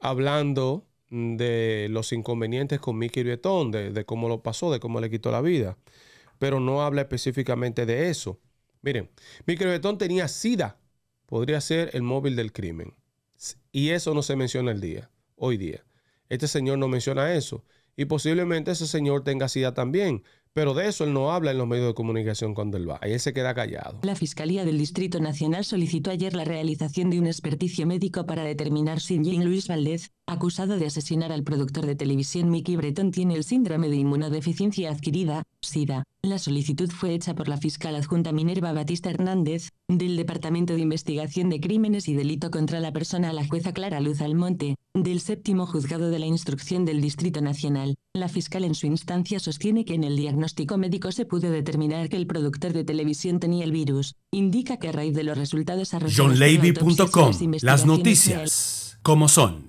hablando mm, de los inconvenientes con Mickey de, cómo lo pasó, de cómo le quitó la vida, pero no habla específicamente de eso. Miren, Mickey tenía SIDA, podría ser el móvil del crimen. Y eso no se menciona el día, hoy día. Este señor no menciona eso. Y posiblemente ese señor tenga SIDA también, pero de eso él no habla en los medios de comunicación cuando él va. Ahí se queda callado. La Fiscalía del Distrito Nacional solicitó ayer la realización de un experticio médico para determinar si Jean Luis Valdez, acusado de asesinar al productor de televisión Mickey Breton, tiene el síndrome de inmunodeficiencia adquirida, SIDA. La solicitud fue hecha por la fiscal adjunta Minerva Batista Hernández, del Departamento de Investigación de Crímenes y Delito contra la Persona a la jueza Clara Luz Almonte, del séptimo juzgado de la instrucción del Distrito Nacional. La fiscal en su instancia sostiene que en el diagnóstico médico se pudo determinar que el productor de televisión tenía el virus. Indica que a raíz de los resultados arrojados... Las noticias. como son.